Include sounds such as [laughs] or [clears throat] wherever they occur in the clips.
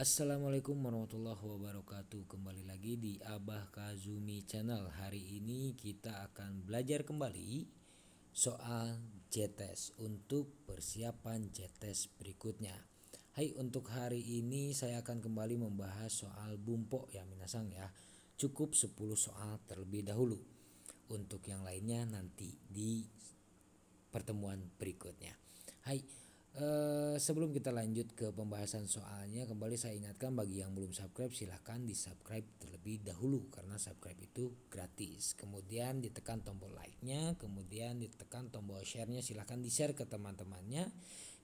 Assalamualaikum warahmatullahi wabarakatuh Kembali lagi di Abah Kazumi Channel Hari ini kita akan belajar kembali soal CTS Untuk persiapan CTS berikutnya Hai untuk hari ini saya akan kembali membahas soal bumpo ya minasang ya Cukup 10 soal terlebih dahulu Untuk yang lainnya nanti di pertemuan berikutnya Hai Eh, sebelum kita lanjut ke pembahasan soalnya, kembali saya ingatkan bagi yang belum subscribe silahkan di subscribe terlebih dahulu karena subscribe itu gratis. Kemudian ditekan tombol like-nya, kemudian ditekan tombol share-nya silahkan di-share ke teman-temannya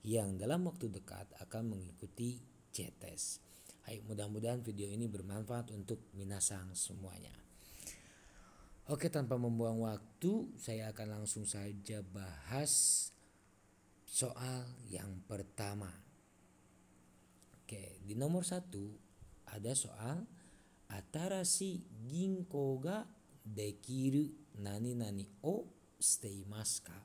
yang dalam waktu dekat akan mengikuti CTS. Hai, mudah-mudahan video ini bermanfaat untuk minasang semuanya. Oke, tanpa membuang waktu, saya akan langsung saja bahas soal yang pertama. Oke, di nomor satu ada soal Atarashi ginko ga dekiru nani nani o steimasu ka?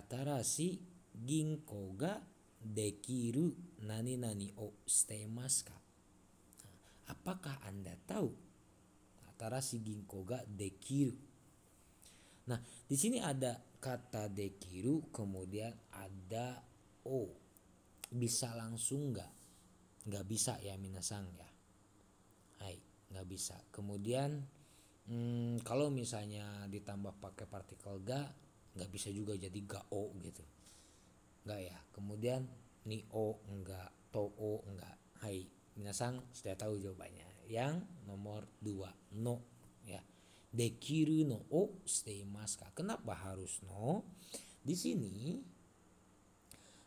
Atarashi ginko ga dekiru nani nani o steimasu ka? Apakah Anda tahu Atarashi ginko ga dekiru? Nah, di sini ada kata dekiru kemudian ada o bisa langsung nggak nggak bisa ya minasang ya hai nggak bisa kemudian hmm, kalau misalnya ditambah pakai partikel ga nggak bisa juga jadi ga o gitu nggak ya kemudian ni o enggak to o enggak hai minasang sudah tahu jawabannya yang nomor dua no dekiru no o ka? Kenapa harus no? Di sini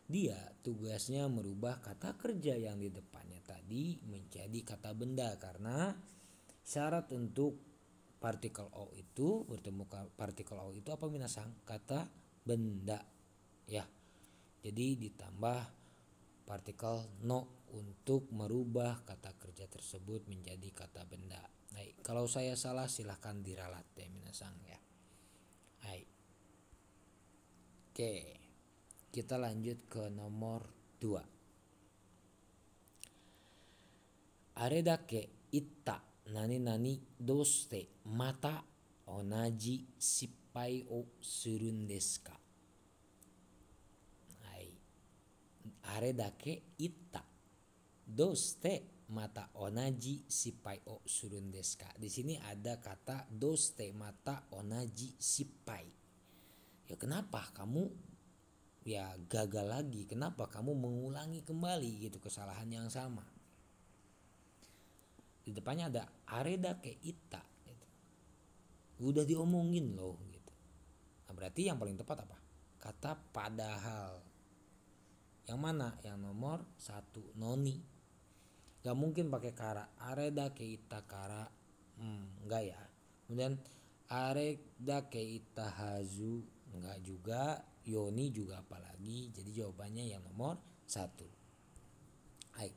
dia tugasnya merubah kata kerja yang di depannya tadi menjadi kata benda karena syarat untuk partikel o itu bertemu partikel o itu apa minasang kata benda ya jadi ditambah partikel no untuk merubah kata kerja tersebut menjadi kata benda Hai, kalau saya salah silahkan diralat ya minasang ya. Hai. Oke. Kita lanjut ke nomor 2. dake itta nani nani doste mata onaji sippai o surun desu ka? Hai. dake itta doste mata onaji sipai o surun deska. Di sini ada kata doste mata onaji sipai. Ya kenapa kamu ya gagal lagi? Kenapa kamu mengulangi kembali gitu kesalahan yang sama? Di depannya ada areda ke ita gitu. Udah diomongin loh gitu. Nah, berarti yang paling tepat apa? Kata padahal. Yang mana? Yang nomor satu noni gak mungkin pakai kara areda keita kara hmm, nggak ya kemudian areda keita hazu nggak juga yoni juga apalagi jadi jawabannya yang nomor satu Hai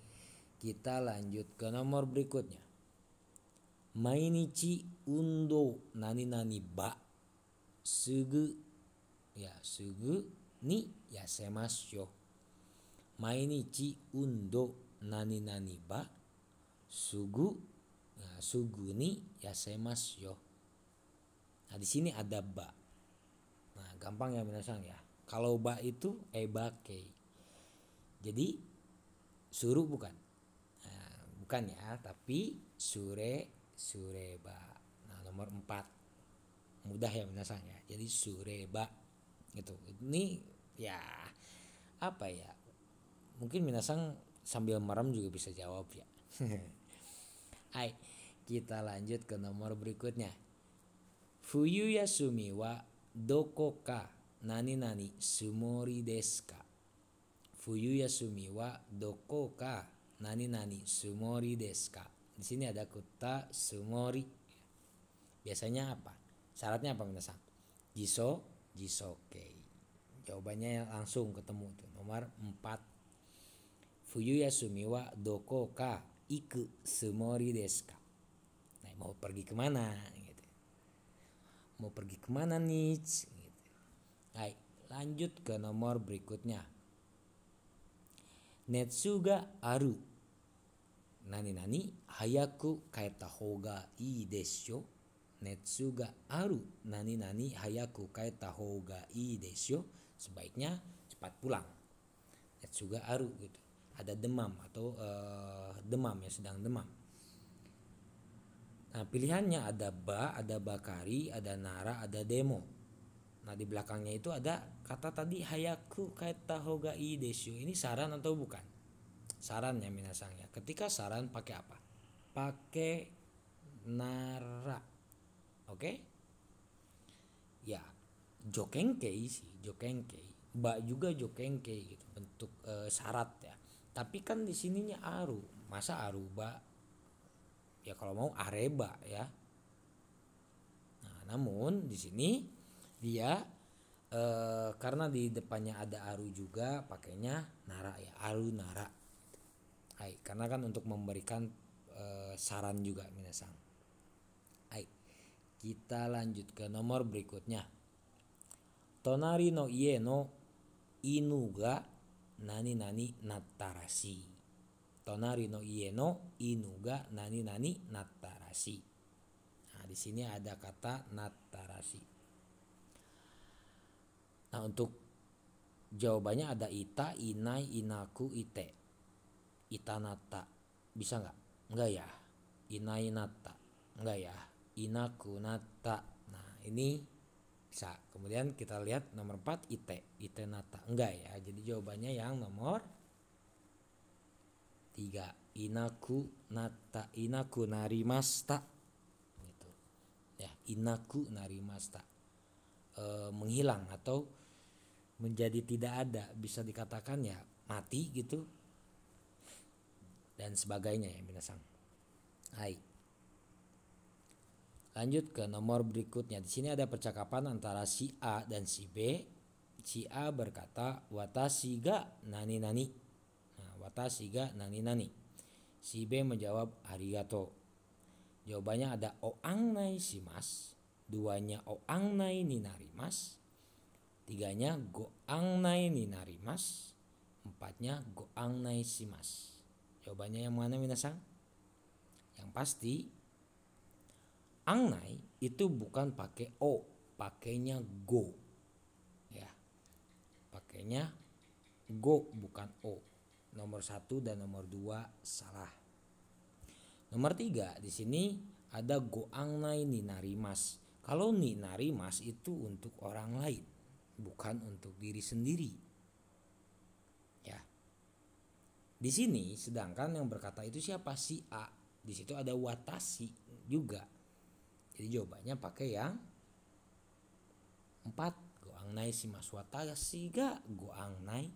kita lanjut ke nomor berikutnya mainichi undo nani nani ba sugu ya sugu ni ya semas yo. mainichi undo nani nani ba sugu nah, sugu ni ya semas yo nah di sini ada ba nah gampang ya minasang ya kalau ba itu eh, ke jadi suruh bukan nah, bukan ya tapi sure sure ba nah nomor empat mudah ya minasang ya jadi sure ba gitu ini ya apa ya mungkin minasang sambil merem juga bisa jawab ya [laughs] Hai kita lanjut ke nomor berikutnya Fuyu Yasumi wa doko ka nani nani sumori desu ka Fuyu Yasumi wa doko ka nani nani sumori desu ka Di sini ada kuta sumori Biasanya apa? Syaratnya apa Minasang? Jiso, jisokei Jawabannya langsung ketemu tuh nomor 4 Fuyu yasumi wa doko ka iku sumori desu ka. Nah, mau pergi kemana? Gitu. Mau pergi kemana nih? Gitu. Hai, lanjut ke nomor berikutnya. Netsuga aru. Nani nani hayaku kaita hoga i desho. Netsu ga aru nani nani hayaku kaita hoga i desho. Sebaiknya cepat pulang. Netsu ga aru gitu ada demam atau uh, demam ya sedang demam. Nah, pilihannya ada ba, ada bakari, ada nara, ada demo. Nah, di belakangnya itu ada kata tadi hayaku kaita i desu. Ini saran atau bukan? Saran ya minasang ya. Ketika saran pakai apa? Pakai nara. Oke? Okay? Ya, jokengkei sih, jokengkei. Ba juga jokengkei gitu, bentuk e, syarat ya tapi kan di sininya aru masa aruba ya kalau mau areba ya nah namun di sini dia e, karena di depannya ada aru juga pakainya nara ya aru nara Hai, karena kan untuk memberikan e, saran juga minasang Hai, kita lanjut ke nomor berikutnya tonari no ieno inuga nani nani natarasi. tonari no ie no inu ga nani nani natarasi. nah di sini ada kata natarasi. nah untuk jawabannya ada ita inai inaku ite ita nata bisa nggak nggak ya inai nata nggak ya inaku nata nah ini periksa. Kemudian kita lihat nomor 4 IT, IT Nata. Enggak ya. Jadi jawabannya yang nomor 3 Inaku Nata, Inaku Narimasta. Gitu. Ya, Inaku Narimasta. E, menghilang atau menjadi tidak ada, bisa dikatakan ya mati gitu. Dan sebagainya ya binasang. Hai. Lanjut ke nomor berikutnya. Di sini ada percakapan antara si A dan si B. Si A berkata, "Watashi ga nani nani." Nah, "Watashi ga nani nani." Si B menjawab, "Arigato." Jawabannya ada o oangnai shimas, duanya nai ninarimas, tiganya nai ninarimas, empatnya nai shimas. Jawabannya yang mana minasang? Yang pasti angnai itu bukan pakai o pakainya go ya pakainya go bukan o nomor satu dan nomor dua salah nomor tiga di sini ada go angnai ni narimas kalau ni narimas itu untuk orang lain bukan untuk diri sendiri ya di sini sedangkan yang berkata itu siapa si A di situ ada watasi juga jadi jawabannya pakai yang empat goang nai simas watashi ga goang nai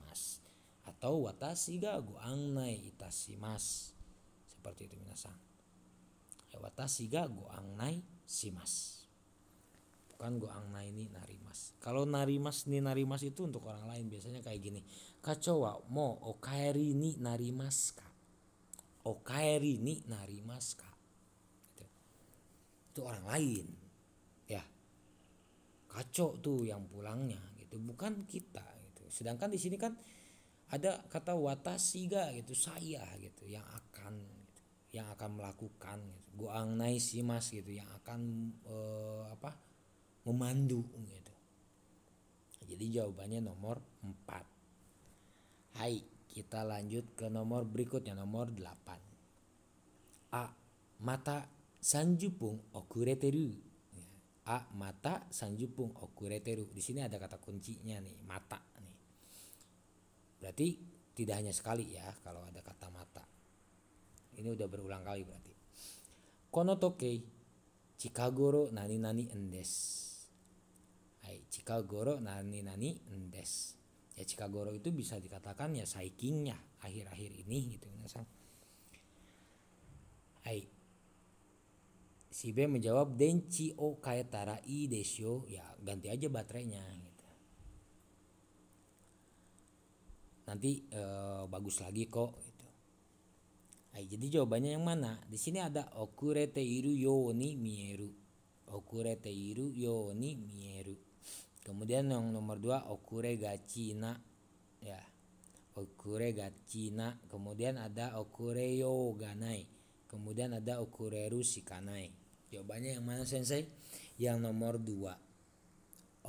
mas atau watashi ga goang nai mas, seperti itu minasang ya, watashi ga goang nai mas, bukan goang nai ini mas. kalau nari narimas ni mas itu untuk orang lain biasanya kayak gini kacowa mo okaeri ni narimas ka okaeri ni mas ka itu orang lain ya kacau tuh yang pulangnya gitu bukan kita gitu sedangkan di sini kan ada kata watasiga gitu saya gitu yang akan gitu, yang akan melakukan gitu naisi mas, gitu yang akan e, apa memandu gitu jadi jawabannya nomor 4 Hai kita lanjut ke nomor berikutnya nomor 8 A mata sanjupung okureteru ya, a mata sanjupung okureteru di sini ada kata kuncinya nih mata nih berarti tidak hanya sekali ya kalau ada kata mata ini udah berulang kali berarti konotokei chikagoro nani nani endes hai chikagoro nani nani endes ya chikagoro itu bisa dikatakan ya saikingnya akhir-akhir ini gitu ya hai si B menjawab denchi o kaetara i desyo ya ganti aja baterainya gitu. nanti e, bagus lagi kok gitu Ay, jadi jawabannya yang mana di sini ada okure iru yoni mieru okure iru yoni mieru kemudian yang nomor dua okure gachina ya okure gachina kemudian ada okure yo ganai Kemudian ada Okureru Shikanai. Jawabannya yang mana sensei? Yang nomor dua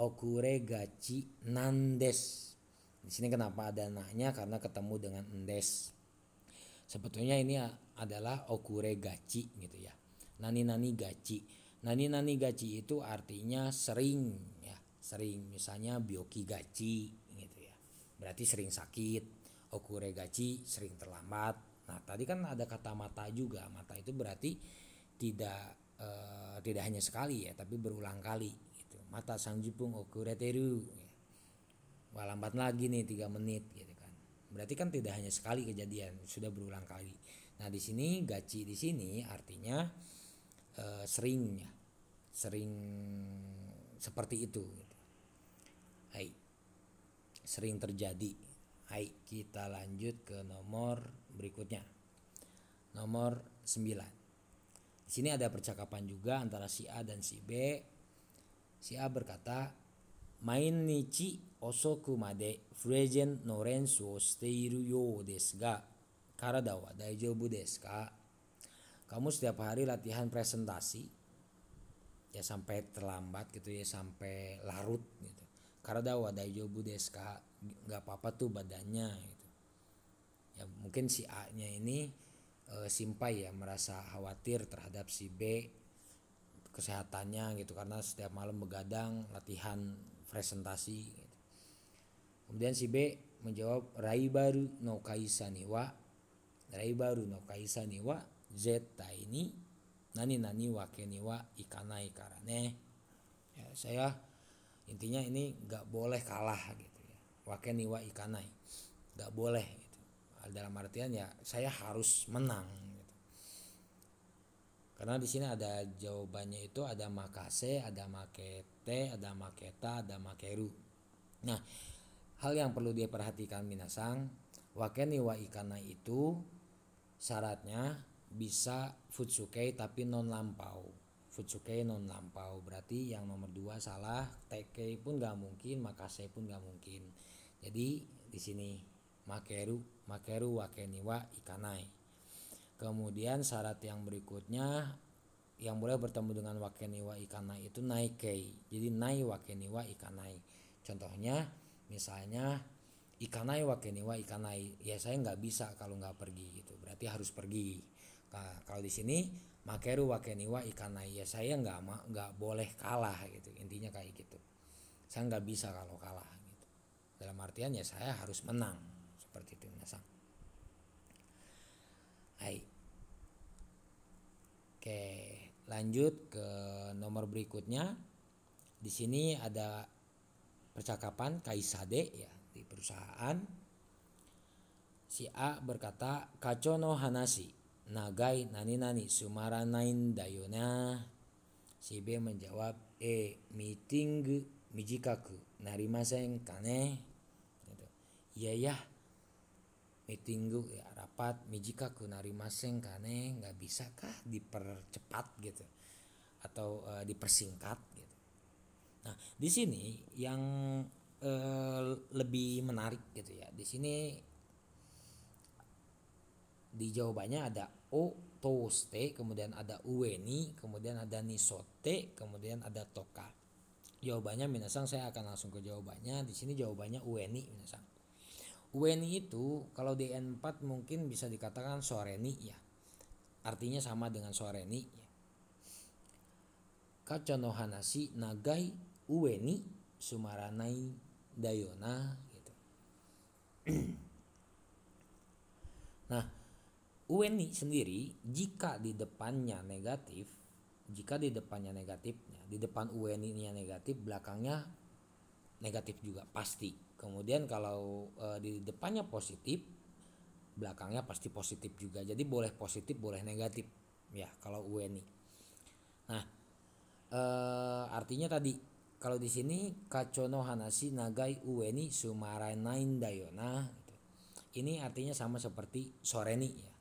Okure gachi nandes. Di sini kenapa ada naknya karena ketemu dengan endes. Sebetulnya ini adalah okure gachi gitu ya. Nani nani gachi. Nani nani gachi itu artinya sering ya, sering misalnya bioki gachi gitu ya. Berarti sering sakit. Okure gachi sering terlambat Nah tadi kan ada kata mata juga mata itu berarti tidak e, tidak hanya sekali ya tapi berulang kali gitu. Mata sangjupung okureteru ya. Wah lambat lagi nih tiga menit gitu kan. Berarti kan tidak hanya sekali kejadian sudah berulang kali. Nah di sini gaci di sini artinya e, sering ya. sering seperti itu. Gitu. Hai, sering terjadi. Hai, kita lanjut ke nomor berikutnya. Nomor 9. Di sini ada percakapan juga antara si A dan si B. Si A berkata, "Main nichi osoku made furejen no rensu o shiteiru yo desu ga karada wa daijoubu desu ka?" Kamu setiap hari latihan presentasi ya sampai terlambat gitu ya sampai larut gitu. karada wa daijoubu desu ka? Enggak apa-apa tuh badannya gitu ya mungkin si A nya ini e, simpai ya merasa khawatir terhadap si B kesehatannya gitu karena setiap malam begadang latihan presentasi gitu. kemudian si B menjawab rai baru no kaisa wa rai baru no kaisa wa zeta ini nani nani wa keni wa ikana ikarane ya, saya intinya ini nggak boleh kalah gitu ya wa keni wa ikanai nggak boleh dalam artian ya saya harus menang gitu. karena di sini ada jawabannya itu ada makase ada makete ada maketa ada makeru nah hal yang perlu dia perhatikan minasang wakeni wa ikana itu syaratnya bisa futsukei tapi non lampau futsukei non lampau berarti yang nomor dua salah take pun gak mungkin makase pun gak mungkin jadi di sini makeru makeru wakeniwa ikanai kemudian syarat yang berikutnya yang boleh bertemu dengan wakeniwa ikanai itu naikei jadi nai wakeniwa ikanai contohnya misalnya ikanai wakeniwa ikanai ya saya nggak bisa kalau nggak pergi gitu berarti harus pergi nah, kalau di sini makeru wakeniwa ikanai ya saya nggak nggak boleh kalah gitu intinya kayak gitu saya nggak bisa kalau kalah gitu dalam artian ya saya harus menang seperti itu minasang. Hai. Oke, lanjut ke nomor berikutnya. Di sini ada percakapan Kaisade ya di perusahaan. Si A berkata, "Kacho no hanashi, nagai nani nani sumaranain dayona." Si B menjawab, "E meeting mijikaku narimasen kane?" Gitu. Iya ya, meeting ya rapat mijika ku narimaseng kane nggak bisa kah dipercepat gitu atau e, dipersingkat gitu nah di sini yang e, lebih menarik gitu ya di sini di jawabannya ada o toste kemudian ada ueni kemudian ada nisote kemudian ada toka jawabannya minasang saya akan langsung ke jawabannya di sini jawabannya ueni minasang Weni itu kalau di N4 mungkin bisa dikatakan Soreni ya. Artinya sama dengan Soreni. Ya. Kacono hanasi Nagai Uweni Sumaranai Dayona gitu. [clears throat] nah, Uweni sendiri jika di depannya negatif, jika di depannya negatifnya, di depan Uweni-nya negatif, belakangnya negatif juga pasti kemudian kalau e, di depannya positif belakangnya pasti positif juga jadi boleh positif boleh negatif ya kalau UNI nah e, artinya tadi kalau di sini kacono hanashi nagai ueni dayo dayona gitu. ini artinya sama seperti soreni ya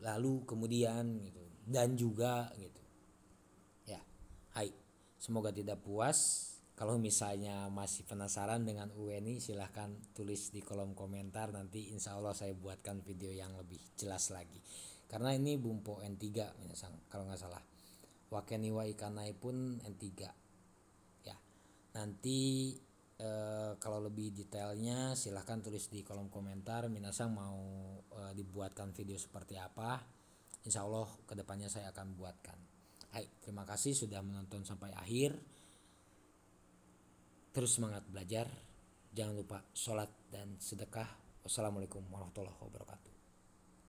lalu kemudian gitu dan juga gitu ya hai semoga tidak puas kalau misalnya masih penasaran dengan UNI silahkan tulis di kolom komentar nanti insya Allah saya buatkan video yang lebih jelas lagi karena ini Bumpo N3 kalau nggak salah Wakeniwa Ikanai pun N3 ya nanti e, kalau lebih detailnya silahkan tulis di kolom komentar Minasang mau e, dibuatkan video seperti apa Insya Allah kedepannya saya akan buatkan Hai terima kasih sudah menonton sampai akhir terus semangat belajar jangan lupa sholat dan sedekah wassalamualaikum warahmatullahi wabarakatuh